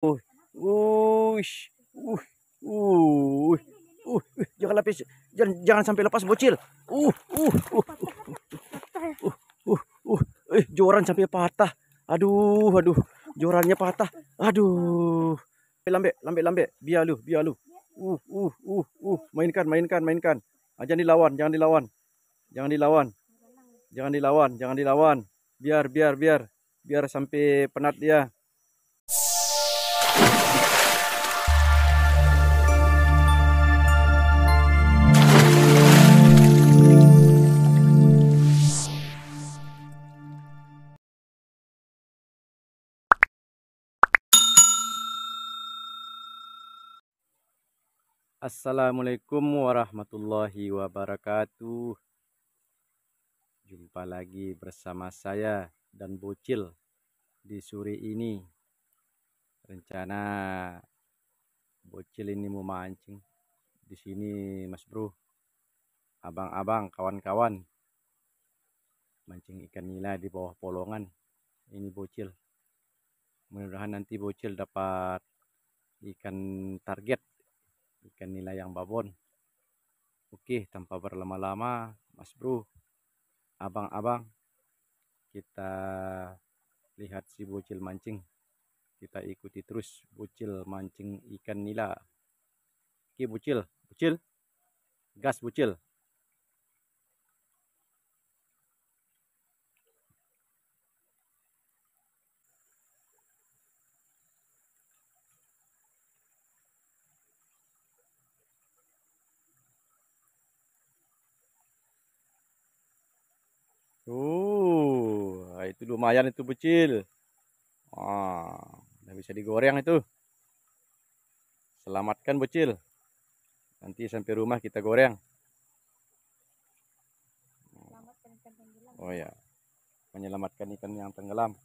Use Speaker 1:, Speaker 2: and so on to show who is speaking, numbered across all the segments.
Speaker 1: Uh, ush, uh, uh, jangan lepas, jangan, jangan sampai lepas bocil. Uh, uh, uh, uh, uh, eh, joran sampai patah. Aduh, aduh, jorannya patah. Aduh, lambek, lambek, lambe, biar lu, biar lu. Uh, uh, uh, uh, mainkan, mainkan, mainkan. jangan dilawan, jangan dilawan, jangan dilawan, jangan dilawan, jangan dilawan. Biar, biar, biar, biar sampai penat dia. Assalamualaikum warahmatullahi wabarakatuh. Jumpa lagi bersama saya dan Bocil di Suri ini. Rencana Bocil ini mau mancing di sini, Mas Bro. Abang-abang, kawan-kawan. Mancing ikan nila di bawah polongan. Ini Bocil. Mudah-mudahan nanti Bocil dapat ikan target ikan nila yang babon oke tanpa berlama-lama mas bro abang-abang kita lihat si bocil mancing kita ikuti terus bocil mancing ikan nila oke bocil bocil gas bocil lumayan itu bocil Wah, bisa digoreng itu. Selamatkan bocil. Nanti sampai rumah kita goreng. Oh ya, menyelamatkan ikan yang tenggelam.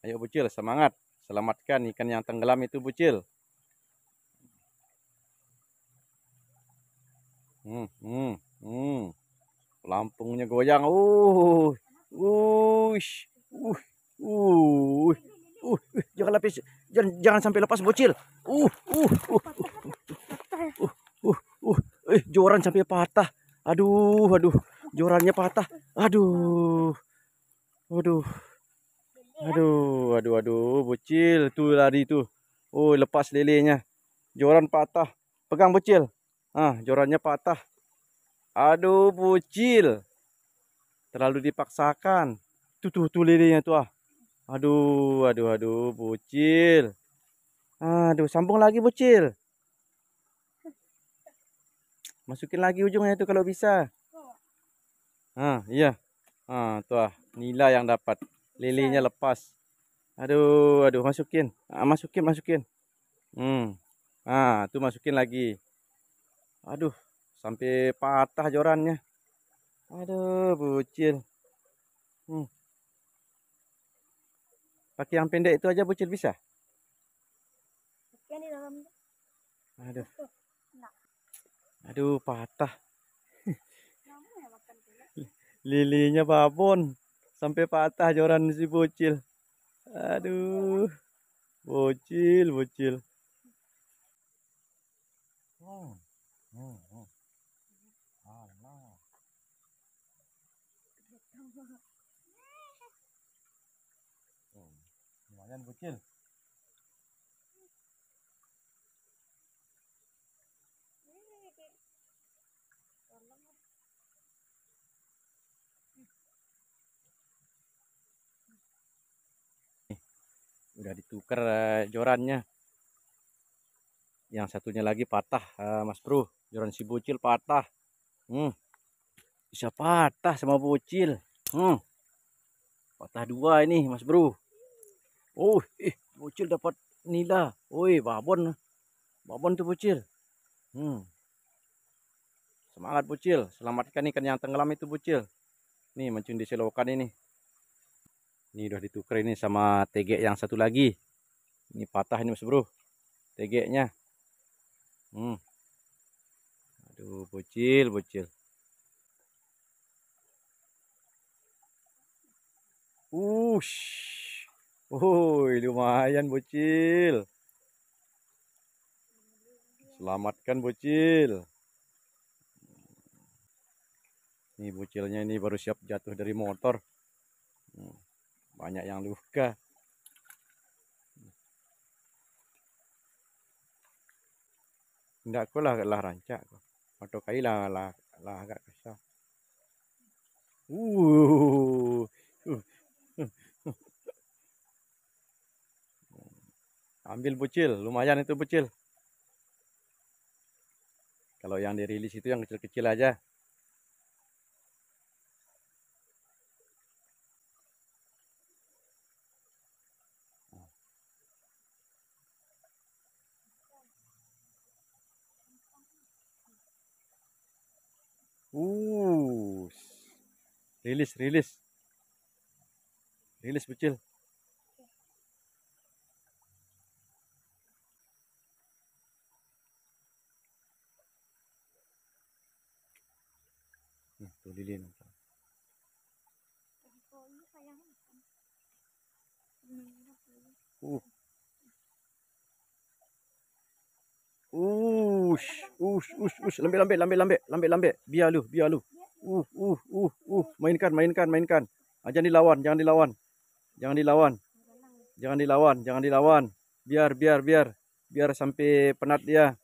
Speaker 1: Ayo bocil, semangat. Selamatkan ikan yang tenggelam itu bocil. Hmm, hmm, hmm. Lampungnya goyang. Uh. Uish. Uh, uh, uh, uh, jangan lapis, jangan, jangan sampai lepas bocil. Uh, uh, uh, uh, uh, uh, eh, joran sampai patah. Aduh, aduh, jorannya patah. Aduh, aduh, aduh, aduh, aduh, bocil tuh lari tuh. Oh, lepas lelenya, joran patah. Pegang bocil. Ah, jorannya patah. Aduh, bocil terlalu dipaksakan tuh tuh tuh lilinya tuh ah aduh aduh aduh bocil aduh sambung lagi bocil masukin lagi ujungnya itu kalau bisa ah iya ah tuh ah nila yang dapat lilinya lepas aduh aduh masukin ah, masukin masukin hmm ah tuh masukin lagi aduh sampai patah jorannya Aduh, bucil. Hmm. Pakai yang pendek itu aja bucil bisa? Pakai di dalam. Aduh. Aduh, patah. Lilinya babon sampai patah joran si bocil. Aduh. Bocil, bocil. Wow. Hmm. Ayan, bucil. Udah ditukar uh, jorannya. Yang satunya lagi patah, uh, Mas Bro. Joran si bocil patah. Hmm. Bisa patah sama bocil. Hmm. Patah dua ini, Mas Bro. Oh, eh, bocil dapat nila. Oi, babon. Babon tuh bocil. Hmm. Semangat bocil, selamatkan ikan yang tenggelam itu bocil. Nih mancing di selokan ini. Ini udah ditukar ini sama tegek yang satu lagi. Ini patah ini Mas Bro. Tegeknya. Hmm. Aduh, bocil, bocil. Ush. Wuh, lumayan bocil. Selamatkan bocil. Ini bocilnya ini baru siap jatuh dari motor. Hmm, banyak yang luka. Tidak aku lah lah rancak Atau kailah lah lah agak kesal. Uh, ambil bucil lumayan itu bucil kalau yang dirilis itu yang kecil-kecil aja Uh, rilis, rilis, rilis kecil. Tulili lang Oh. Uh. Ush, ush, ush, ush. Lambe, lambe, lambe, lambe, lambe, lambe. Biar lu, biar lu. Uh, uh, uh, uh. Mainkan, mainkan, mainkan. Ah, jangan dilawan, jangan dilawan. Jangan dilawan. Jangan dilawan, jangan dilawan. Biar, biar, biar. Biar sampai penat dia.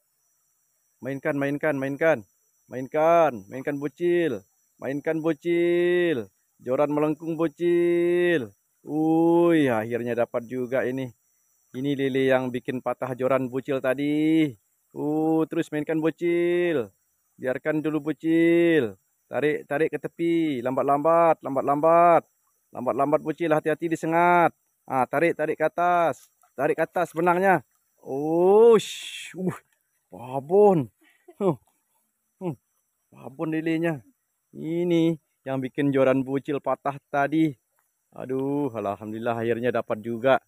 Speaker 1: Mainkan, mainkan, mainkan. Mainkan, mainkan bocil. Mainkan bocil. Joran melengkung bocil. Uy, akhirnya dapat juga ini. Ini lele yang bikin patah joran bocil tadi. Uh, terus mainkan bocil. Biarkan dulu bocil. Tarik, tarik ke tepi. Lambat-lambat, lambat-lambat. Lambat-lambat bocil, hati-hati disengat. Ah, tarik, tarik ke atas. Tarik ke atas benangnya. Ush. Uh, babon. Huh. Hmm. Babon lelenya ini yang bikin joran bucil patah tadi aduh alhamdulillah akhirnya dapat juga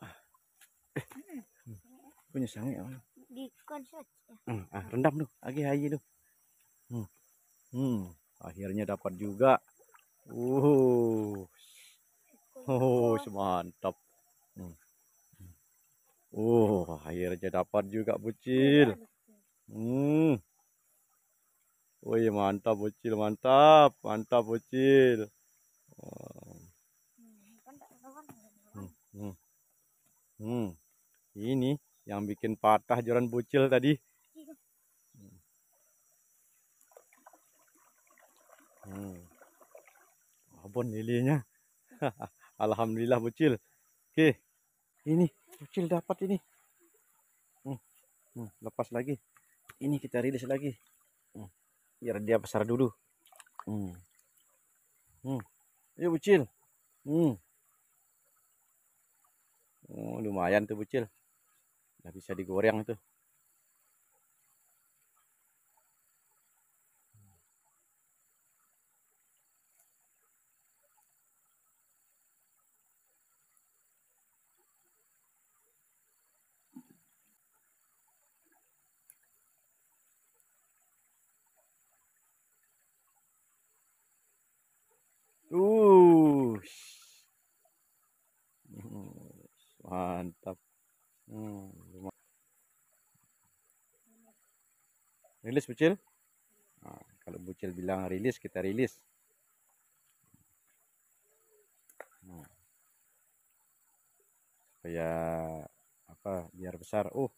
Speaker 1: eh, eh, punya sange ya, ya hmm, ah, rendam tuh lagi haji tuh hmm. akhirnya dapat juga uh oh semantap hmm, hmm. oh akhirnya dapat juga bucil hmm. Woi mantap bocil mantap mantap bocil. Hmm. hmm. hmm. hmm. Ini yang bikin patah joran bocil tadi. Hmm. Abon lilinya. Alhamdulillah bocil. Oke. Ini bocil dapat ini. Hmm. Hmm. Lepas lagi. Ini kita rilis lagi biar dia besar dulu hmm. Hmm. Ayo bucil hmm. oh, lumayan tuh bucil udah bisa digoreng tuh Uh. Mantap. Hmm, rilis bucil? Nah, kalau bucil bilang rilis, kita rilis. Nah. Supaya apa? Biar besar. Uh.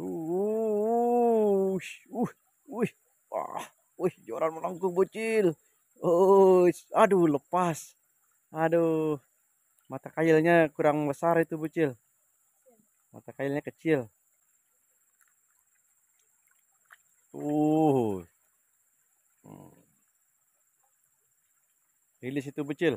Speaker 1: Uh, uh, uh, wah, wih, joran melengkung bocil. Uh, aduh, lepas. Aduh, mata kailnya kurang besar itu bocil. Mata kailnya kecil. Uh, rilis itu bocil.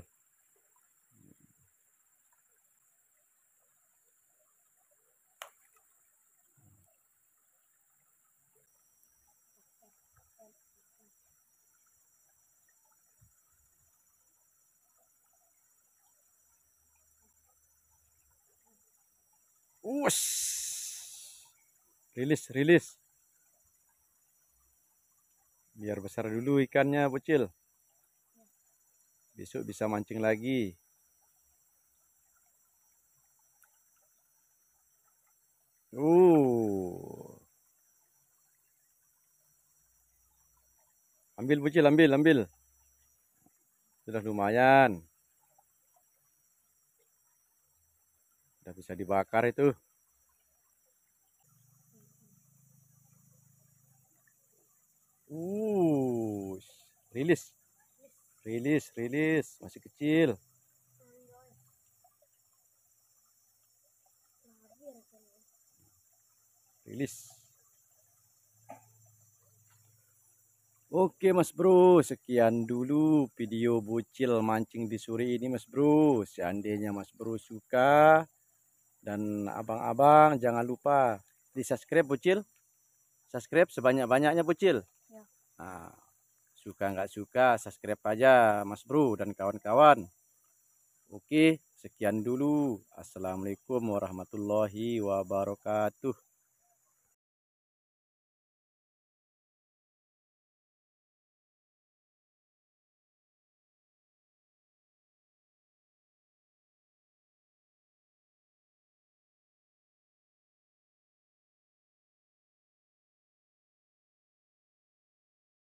Speaker 1: Us. Rilis, rilis. Biar besar dulu ikannya, bocil. Besok bisa mancing lagi. Uh. Ambil bocil, ambil, ambil. Sudah lumayan. Sudah bisa dibakar itu. rilis rilis rilis masih kecil rilis Oke Mas Bro, sekian dulu video bocil mancing di suri ini Mas Bro. Seandainya Mas Bro suka dan abang-abang jangan lupa di subscribe bocil. Subscribe sebanyak-banyaknya bocil. Ya. Nah, Suka nggak suka, subscribe aja Mas Bro dan kawan-kawan. Oke, sekian dulu. Assalamualaikum warahmatullahi wabarakatuh.